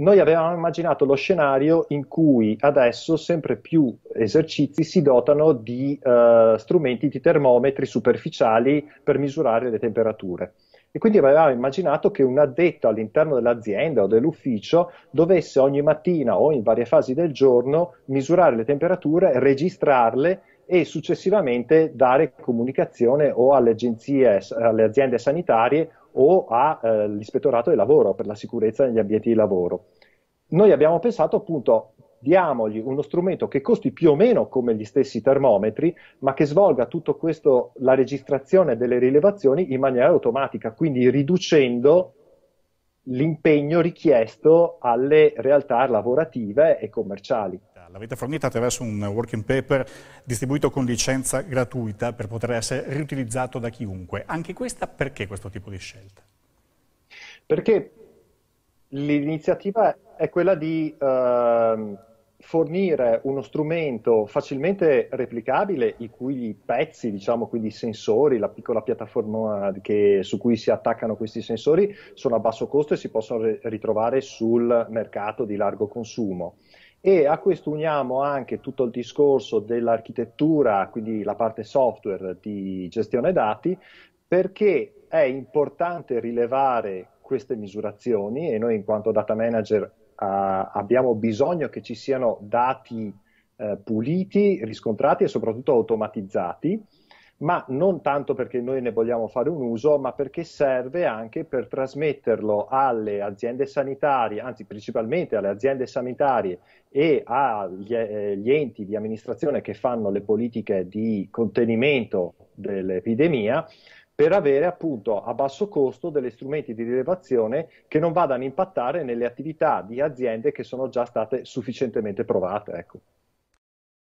noi avevamo immaginato lo scenario in cui adesso sempre più esercizi si dotano di eh, strumenti di termometri superficiali per misurare le temperature. E quindi avevamo immaginato che un addetto all'interno dell'azienda o dell'ufficio dovesse ogni mattina o in varie fasi del giorno misurare le temperature, registrarle e successivamente dare comunicazione o alle agenzie, alle aziende sanitarie o all'ispettorato eh, del lavoro per la sicurezza negli ambienti di lavoro. Noi abbiamo pensato appunto diamogli uno strumento che costi più o meno come gli stessi termometri, ma che svolga tutto questo, la registrazione delle rilevazioni in maniera automatica, quindi riducendo l'impegno richiesto alle realtà lavorative e commerciali. L'avete fornita attraverso un working paper distribuito con licenza gratuita per poter essere riutilizzato da chiunque. Anche questa perché questo tipo di scelta? Perché l'iniziativa è quella di eh, fornire uno strumento facilmente replicabile i cui pezzi, diciamo, quindi i sensori, la piccola piattaforma che, su cui si attaccano questi sensori sono a basso costo e si possono ritrovare sul mercato di largo consumo. E a questo uniamo anche tutto il discorso dell'architettura, quindi la parte software di gestione dati, perché è importante rilevare queste misurazioni e noi in quanto data manager eh, abbiamo bisogno che ci siano dati eh, puliti, riscontrati e soprattutto automatizzati, ma non tanto perché noi ne vogliamo fare un uso, ma perché serve anche per trasmetterlo alle aziende sanitarie, anzi principalmente alle aziende sanitarie e agli eh, enti di amministrazione che fanno le politiche di contenimento dell'epidemia, per avere appunto a basso costo degli strumenti di rilevazione che non vadano a impattare nelle attività di aziende che sono già state sufficientemente provate. Ecco.